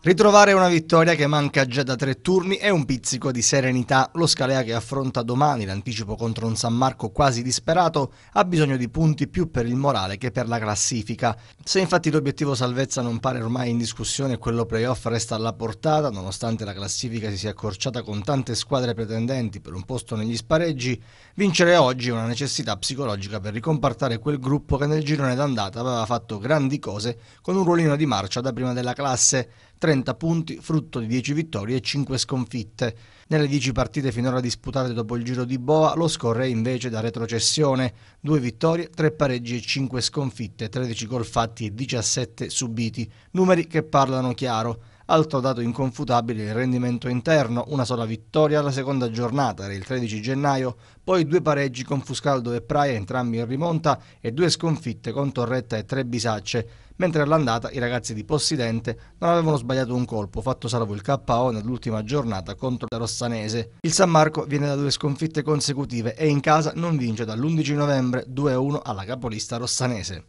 Ritrovare una vittoria che manca già da tre turni è un pizzico di serenità. Lo Scalea che affronta domani l'anticipo contro un San Marco quasi disperato ha bisogno di punti più per il morale che per la classifica. Se infatti l'obiettivo salvezza non pare ormai in discussione e quello playoff resta alla portata, nonostante la classifica si sia accorciata con tante squadre pretendenti per un posto negli spareggi, vincere oggi è una necessità psicologica per ricompartare quel gruppo che nel girone d'andata aveva fatto grandi cose con un ruolino di marcia da prima della classe. Tre 30 punti, frutto di 10 vittorie e 5 sconfitte. Nelle 10 partite finora disputate dopo il giro di Boa, lo scorre invece da retrocessione. 2 vittorie, 3 pareggi e 5 sconfitte, 13 gol fatti e 17 subiti. Numeri che parlano chiaro. Altro dato inconfutabile il rendimento interno, una sola vittoria alla seconda giornata, era il 13 gennaio, poi due pareggi con Fuscaldo e Praia, entrambi in rimonta, e due sconfitte con Torretta e tre bisacce, mentre all'andata i ragazzi di Possidente non avevano sbagliato un colpo, fatto salvo il KO nell'ultima giornata contro la Rossanese. Il San Marco viene da due sconfitte consecutive e in casa non vince dall'11 novembre 2-1 alla capolista rossanese.